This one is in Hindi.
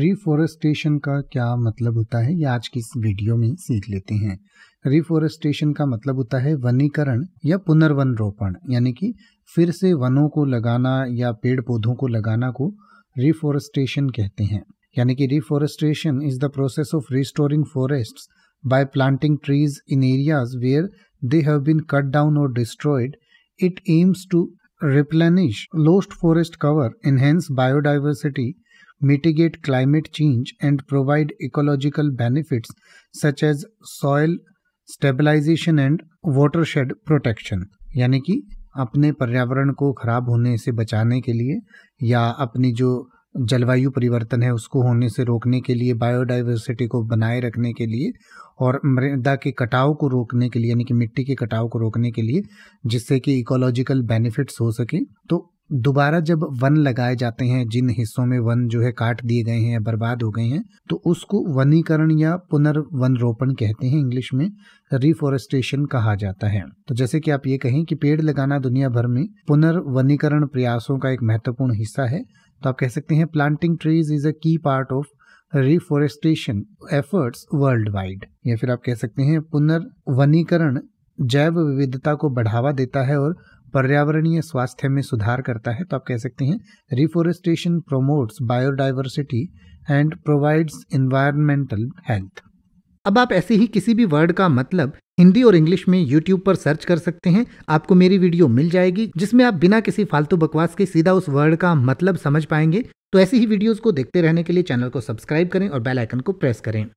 रिफोरेस्टेशन का क्या मतलब होता है ये आज की इस वीडियो में सीख लेते हैं रिफोरेस्टेशन का मतलब होता है वनीकरण या पुनर्वन रोपण यानी कि फिर से वनों को लगाना या पेड़ पौधों को लगाना को रिफोरेस्टेशन कहते हैं यानी कि reforestation is the process of restoring forest by planting trees in areas where they have been cut down और destroyed it aims to replenish lost forest cover enhance biodiversity mitigate climate change, and provide ecological benefits such as soil stabilization and watershed protection. यानी कि अपने पर्यावरण को खराब होने से बचाने के लिए या अपनी जो जलवायु परिवर्तन है उसको होने से रोकने के लिए बायोडाइवर्सिटी को बनाए रखने के लिए और मृदा के कटाव को रोकने के लिए यानी कि मिट्टी के कटाव को रोकने के लिए जिससे कि इकोलॉजिकल बेनिफिट्स हो सके तो दोबारा जब वन लगाए जाते हैं जिन हिस्सों में वन जो है काट दिए गए हैं या बर्बाद हो गए हैं तो उसको वनीकरण या पुनर्वन रोपण कहते हैं इंग्लिश में रिफोरेस्टेशन कहा जाता है तो जैसे कि आप ये कहें कि पेड़ लगाना दुनिया भर में पुनर्वनीकरण प्रयासों का एक महत्वपूर्ण हिस्सा है तो आप कह सकते हैं planting trees is a key part of reforestation efforts worldwide या फिर आप कह सकते हैं पुनर्वनीकरण जैव विविधता को बढ़ावा देता है और पर्यावरणीय स्वास्थ्य में सुधार करता है तो आप कह सकते हैं reforestation promotes biodiversity and provides environmental health अब आप ऐसे ही किसी भी वर्ड का मतलब हिंदी और इंग्लिश में यूट्यूब पर सर्च कर सकते हैं आपको मेरी वीडियो मिल जाएगी जिसमें आप बिना किसी फालतू बकवास के सीधा उस वर्ड का मतलब समझ पाएंगे तो ऐसी ही वीडियोस को देखते रहने के लिए चैनल को सब्सक्राइब करें और बेल आइकन को प्रेस करें